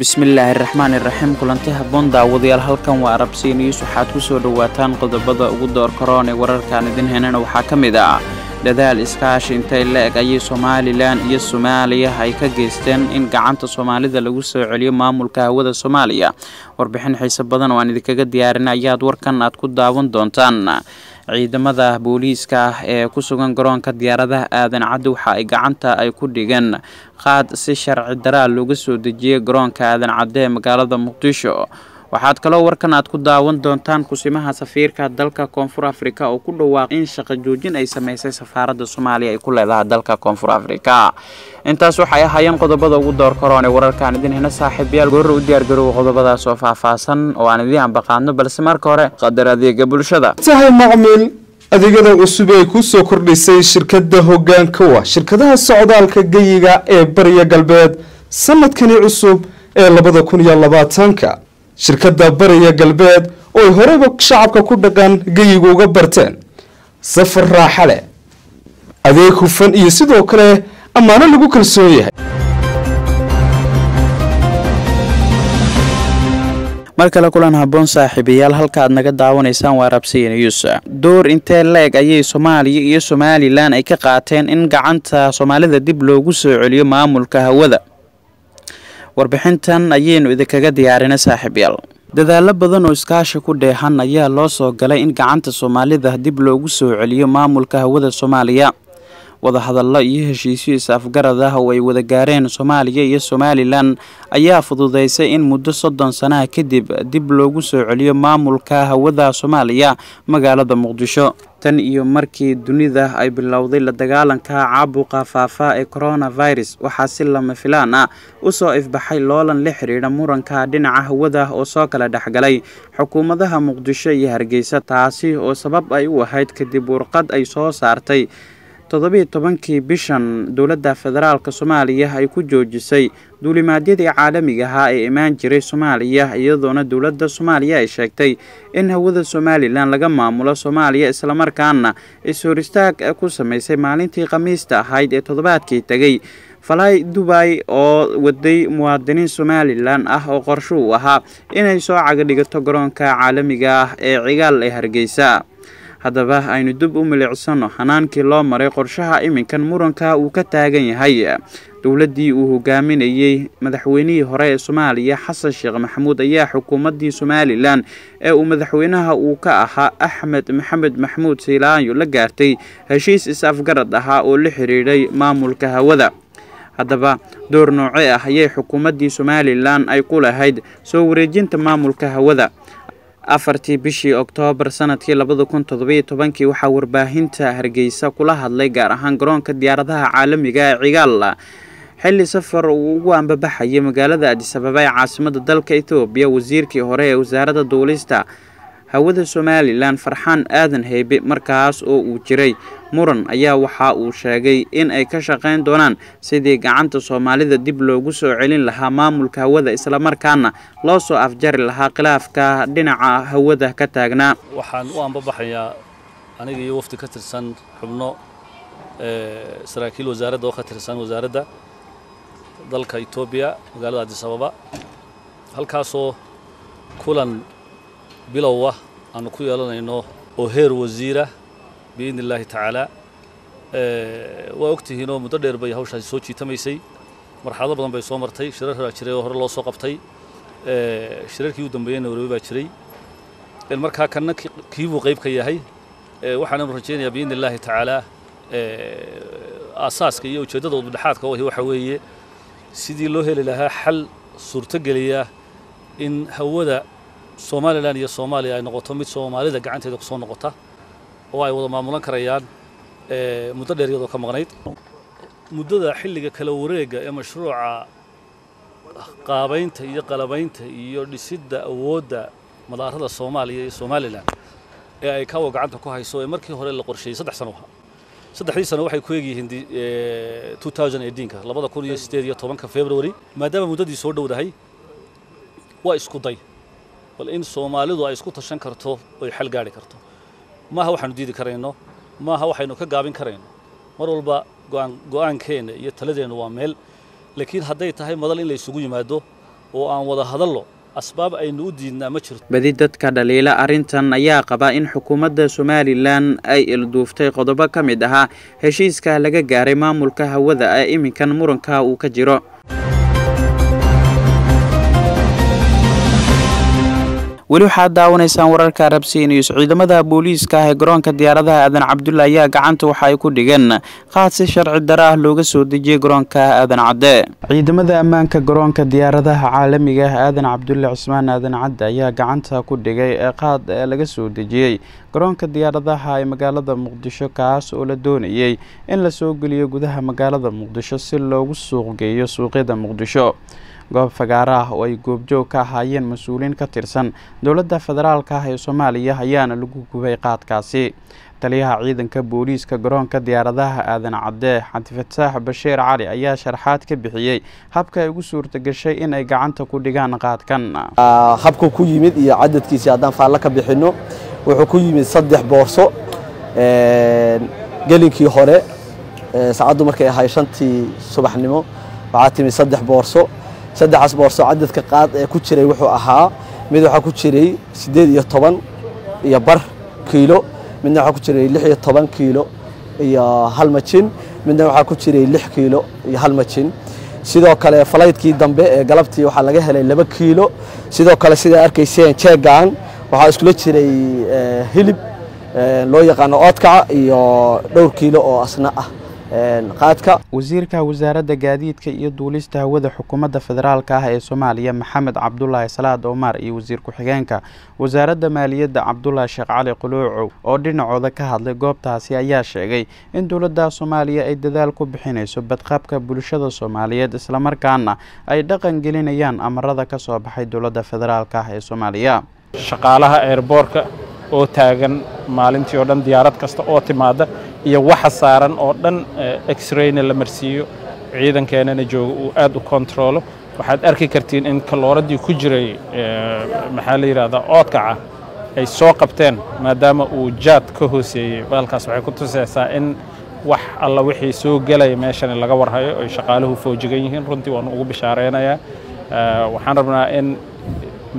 bismillaahi raxmaan iraxiim kulanti habboon daawadayaal halkan waa arabsiin iis waxaad ku soo dhowaataan qodobada ugu doorkaroon ee wararkaan idin henana waxaa ka mid ah dadaal iskaashi intay la-eg ayay somalilan iyo soomaaliya ay ka geysteen in gacanta soomaalida lagu soo celiyo maamulka hawada soomaaliya warbixin xiise badan oo aan idinkaga diyaarinay ayaad warkan aad ku daawan doontaan ciidamada booliiska ah ee ku sugan garoonka diyaaradaha aadan cadde waxa ay gacanta ay ku dhigeen qaad si sharci daraa looga soo dejiyay garoonka aadan cadde ee magaalada muqdisho waxaad kaloo warkan aad ku daawan doontaan kusimaha safiirka dalka koonfur afrika oo ku dhawaaq in shaqo joojin ay samaysay safaaradda soomaaliya ay ku leedahay dalka koonfur afrika intaas waxay ahayeen qodobada ugu door karoone wararkaan idin hena saaxiibayaal u diyaargaroowa qodobadaas oo faahfaahsan oo aan idiin ambaqaadno balse marka hore qadar adeega bulshada tahay macmiil adeegyada cusub ee kusoo kordhisay shirkadda hoggaankowa shirkadaha socdaalka geyiga ee bariya galbeed sanadkani cusub ee labada kun iyo labaatanka shirkadda bariya galbeed oo ay horeba shacabka ku dhaqan geyiga uga barteen safar raaxa leh adeeg hufan iyo sidoo kale ammaano lagu kalsoon yahay mar kale kulan haboon saaxiibayaal halka aad naga daawanaysaan waa rabsiya news door intee leeg ayay soomaaliya iyo somalilan ay ka qaateen in gacanta soomaalida dib loogu soo celiyo maamulka hawada warbixintan ayaynu idinkaga diyaarinay saaxiibyaal dadaallo badan oo iskaashi ku dheehan ayaa loo soo galay in gacanta soomaalida dib loogu soo celiyo maamulka hawada soomaaliya wadahadallo iyo heshiisyo is-afgarad ah oo ay wada gaareen soomaaliya iyo somalilan ayaa fududaysay in muddo soddon sanaha kadib dib loogu soo celiyo maamulka hawada soomaaliya magaalada muqdisho tan iyo markii dunida ay bilowday la dagaalanka caabuqa faafa ee coronavirus waxaa si lama filaan ah u soo ifbaxay loolan la xidhiidha muranka dhinaca hawada oo soo kala dhexgalay xukuumadaha muqdisho iyo hargeysa taasi oo sabab ay u ahayd kadib warqad ay soo saartay toddobiiyo tobankii bishan dowladda federaalka soomaaliya ay ku joojisay duulimaadyadii caalamiga ahaa ee imaan jiray soomaaliya iyadoona dowladda soomaaliya ay sheegtay in hawada somalilan laga maamulo soomaaliya islamarkaana is-horistaag ku samaysay maalintii khamiista ahayd ee toddobaadkii tegey falay dubai oo waday muwaadiniin somalilan ah oo qorsho u ahaa inay soo cagadhigato garoonka caalamiga ah ee cigaal ee hargeysa haddaba aynu dib u milicsanno hanaankii loo maray qorshaha iminkan muranka uu ka taagan yahay dowladdii uu hogaaminayey madaxweynihii hore ee soomaaliya xasan sheekh maxamuud ayaa xukuumaddii somalilan ee uu madaxweynaha uu ka ahaa axmed maxamed maxamuud siilaayo la gaartay heshiis is-afgarad ahaa oo la xidhiidhay maamulka hawada haddaba door noocee ah ayay xukuumaddii somalilan ay ku lahayd soo wareejinta maamulka hawada afartii bishii oktoobar sanadkii labada kun toddobiyo tobankii waxaa warbaahinta hargeysa kula hadlay gaar ahaan garoonka diyaaradaha caalamiga ee cigaalla xilli safar uu ugu ambabaxayay magaalada adis ababa ee caasimada dalka ethoobiya wasiirkii hore ee wasaaradda duulista hawada somalilan farxaan aadan heybe markaas oo uu jiray muran ayaa waxa uu sheegay in ay ka shaqayn doonaan sidii gacanta soomaalida dib loogu soo celin lahaa maamulka hawada islamarkaana loo soo afjari lahaa khilaafka dhinaca hawada ka taagnaa waxaan u ambabaxayaa aniga iyo wafti ka tirsan xubno eh, saraakiil wasaaradda oo ka tirsan wasaaradda dalka etoobiya magaalada adisababa halkaasoo kulan bilowah aanu ku yeelanayno oo heer wasiirah biidni illaahi tacaala waa ogtihiin oo muddo dheer bay hawshaasi soo jiitamaysay marxalado badan bay soo martay shirar horaa jiray oo hore loo soo qabtay shirarkii ugu dambeeyeyna warwe baa jiray markaa kanna kii buu qayb ka yahay waxaananu rajaynayaa biidni illaahi tacaala aasaaska iyo ujeeddada udbidhexaadka u ahi waxa weeye sidii loo heli lahaa xal suurtogeliya in hawada somalilan iyo soomaaliya ay noqoto mid soomaalida gacanteeda ku soo noqota oo ay wada maamulan karayaan eh, muddo dheer iyadoo ka maqnayd muddada xilliga kala wareega ee mashruuca qaabaynta iyo qalabaynta iyo dhisidda awoodda madaarada soomaaliya iyo somalilan ee ay kawa gacanta ku hayso ee markii hore la qorsheeyey saddex sano aha saddexdii sano waxay ku egyihiin eh, ka labada kun iyo sideed iyo tobanka february maadaama muddadii soo dhowdahay waa isku day bal in soomaalidu ay isku tashan karto oy xal gaari karto maaha waxaanu diidi karayno maaha waxaynu ka gaabin karayno mar walba go'aankeenna iyo taladeenna waa meel laakiin hadday tahay madal in laysugu yimaado oo aan wada hadallo asbaab aynu u diidnaa ma jirto badi dadka dhaliila arrintan ayaa qaba in xukuumadda somalilan ay ilduuftay qodobo ka mid ahaa heshiiska laga gaaray maamulka hawada ee iminkan muranka uu ka jiro weli waxaad daawanaysaan wararka arabsiin iyo ciidamada booliiska ah ee garoonka diyaaradaha aadan cabdulla ayaa gacanta waxa ay ku dhigan qaad si sharci dara ah looga soo dejiyey garoonka aadan cadde ciidamada ammaanka garoonka diyaaradaha caalamiga ah aadan cabdulle cusmaan aadan cadde ayaa gacanta ku dhigay ee eh, qaad eh, laga soo dejiyey garoonka diyaaradaha ee magaalada muqdisho kaas oo la doonayey in la soo geliyo gudaha magaalada muqdisho si loogu suuq geeyo suuqyada muqdisho goob fagaaro ah oo ay goobjoog ka ahaayeen mas uuliin ka tirsan dowladda federaalka ah ee soomaaliya ayaana lagu gubay qaadkaasi taliyaha ciidanka booliiska garoonka diyaaradaha aadan cadde cabdifataax bashiir cali ayaa sharxaad ka bixiyey habka ay ugu suurtagashay in ay gacanta ku dhigaan qaadkan ah, habka ku yimid iyo cadadkiisi haddaan faallo ka bixinno wuxuu ku yimid saddex boorso eh, gelinkii hore eh, saacaddu markay ahay shantii subaxnimo waxaa timid saddex boorso saddex boorso cadadka qaad ee ku jiray wuxuu ahaa mid waxaa ku jiray siddeed iyo toban iyo bar kiilo midna waxaa ku jiray lix iyo toban kiilo iyo hal majin midna waxaa ku jiray lix kiilo iyo hal majin sidoo kale falaydkii dambe ee galabtii waxaa laga helay laba kiilo sidoo kale sidaa arkayseen jeegan waxaa iskula jiray eh, hilib eh, loo yaqaano oodkaca iyo dhowr kiilo oo asna ah qaadka wasiirka wasaaradda gaadiidka iyo duulista hawada xukuumadda federaalka ah ee soomaaliya maxamed cabdulaahi salaad omaar iyo wasiir ku-xigeenka wasaaradda maaliyadda cabdulaahi sheekh cali quluucow oo dhinacooda ka hadlay goobtaasi ayaa sheegay in dowladda soomaaliya ay dadaal ku bixinayso badqabka bulshada soomaaliyeed islamarkaana ay dhaqan gelinayaan amarada ka soo baxay dowladda federaalka ah ee soomaaliya shaqaalaha eerboorka oo taagan maalintii oo dhan diyaarad kasta oo timaada iyo waxa saaran oo dhan exrayna eh, la marsiiyo ciidankeenana joogo uu aad u kontaroolo waxaad arki kartiin in kalooradii ku jiray eh, maxaa la yidhaahdaa oodkaca ay soo qabteen maadaama uu jaad ka hooseeyey baalkaas waxay ku tusaysaa in wax alla wixii soo gelaya meeshani laga warhayo oy shaqaaluhu foojigan yihiin runtii waanu ugu bishaaraynayaa eh, waxaan rabnaa in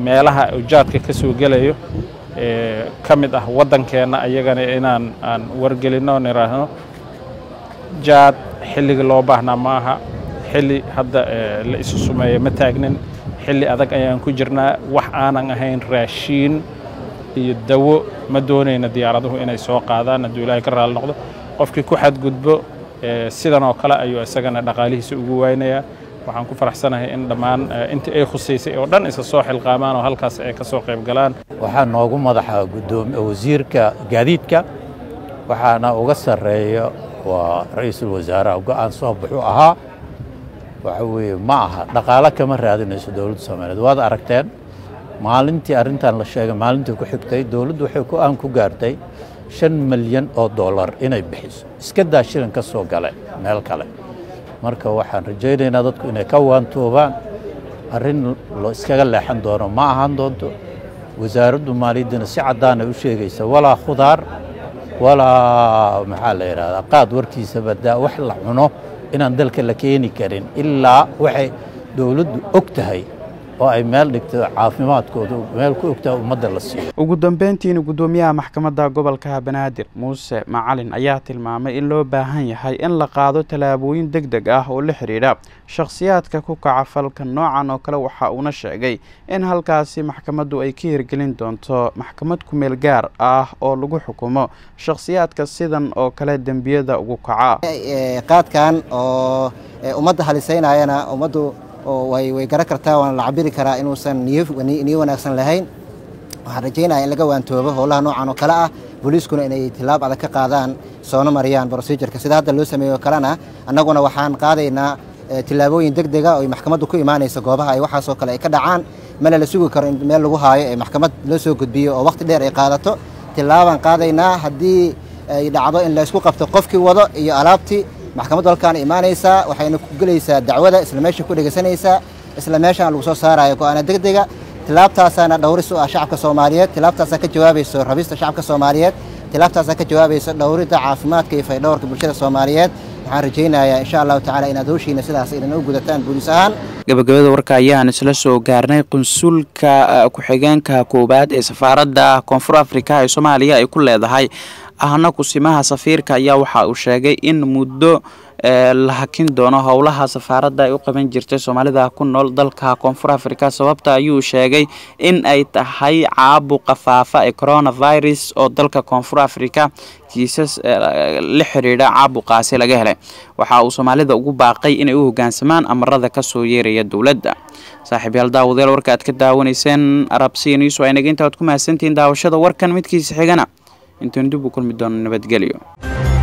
meelaha uu jaadka ka soo gelayo ka mid ah waddankeenna ayagana inaan aan wargelinno on idhaahno jaad xilligii loo baahnaa ma aha xilli hadda la isu sumeeya ma taagnin xilli adag ayaan ku jirnaa wax aanan ahayn raashiin iyo dawo ma doonayna diyaaraduhu inay soo qaadaan hadduu ilaahay ka raali noqdo qofkii ku xadgudbo sidan oo kale ayuu isagana dhaqaalihiisa ugu waynayaa waxaan ku faraxsanahay in dhammaan eh, intii ay khusaysay oo dhan isa soo xilqaamaan oo halkaas ay ka soo qayb galaan waxaa noogu madaxa eh, wasiirka gaadiidka waxaana uga sarreeya waa ra-iisul wasaaraha go'aan soo baxuu ahaa waxa weeye ma aha dhaqaalo kama raadinayso dowladdu soomaaliyeed waad aragteen maalintii arrintan la sheegay maalintii ku xigtay dowladdu waxay go'aan ku gaartay shan milyan oo dollar inay bixiso iska daa shilan ka soo gale meel kale marka waxaan rajaynaynaa dadku inay ka waantoobaan arrin lo iskaga leexan doono ma ahaan doonto wasaaraddu maaliyaddana si caddaana u sheegaysa walaa khudaar walaa maxaa la yidhahdaa qaad warkiisaba daa wax la cuno inaan dalka la keeni karin ilaa waxay dowladdu og tahay oo ay meel dhigta caafimaadkoodu meel ku ogtaa ummadda la siiyo ugu dambeyntiina guddoomiyaha maxkamadda gobolka banaadir muuse macalin ayaa tilmaamay in loo baahan yahay in la qaado tallaabooyin deg deg ah oo la xidhiidha shakhsiyaadka ku kaca falka noocan oo kale waxa uuna sheegay in halkaasi maxkamaddu ay ka hirgelin doonto maxkamad ku meel gaar ah oo lagu xukumo shakhsiyaadka sidan oo kale dembiyada ugu kaca qaadkan oo ummadda halisaynayana ummaddu oo way garan kartaa waana la cabiri karaa inuusan niyo wanaagsan lahayn waxaan rajaynaya in laga waantoobo howlaha noocan oo kale ah booliiskuna inay tilaab adag ka qaadaan soona mariyaan brosijurka sida hadda loo sameeyo kalena annaguna waxaan qaadaynaa eh, tilaabooyin deg dega oo maxkamaddu ku imaanaysa goobaha ay waxaasoo kale ay ka dhacaan mala la sugi karo in meel lagu haayo ee maxkamad loo soo gudbiyo oo wakhti dheer ay qaadato tilaabaan qaadaynaa haddii eh, ay dhacdo in laysku qabto qofkii wado iyo alaabtii maxkamaddu halkaan imaanaysaa waxayna ku gelaysaa dacwada isla meesha ku dhegaysanaysaa isla meeshaan lagu soo saaraayo go-aana deg dega tilaabtaasaana dhowris u ah shacabka soomaaliyeed tilaabtaasaa ka jawaabayso rabista shacabka soomaaliyeed tilaabtaasaa ka jawaabayso dhowridda caafimaadka iyo faydhowrka bulshada soomaaliyeed waxaan rajaynayaa insha allahu tacala inaad howshiina sidaas aynan u gudataan booliis ahaan gabagabada warka ayaan isla soo gaarnay qunsulka ah, ku-xigeenka koowaad ee safaaradda koonfur afrika ee soomaaliya ay ku leedahay ahna kusimaha safiirka ayaa waxa uu sheegay in muddo la hakin doono howlaha safaaradda ay u qaban jirtay soomaalida ku nool dalka koonfur afrika sababta ayuu sheegay in ay tahay caabuqa faafa ee coronavirus oo dalka koonfur afrika kiisas la xiriidha caabuqaasi laga helay waxa uu soomaalida ugu baaqay inay u hogaansamaan amarada kasoo yeeraya dowladda saaxiibyaal daawadeel warka aad ka daawanayseen arabsiya news waa inaga inta ku mahadsantihiin daawashada warkan midkiisa xigana intaanu dib u kulmi doono nabadgelyo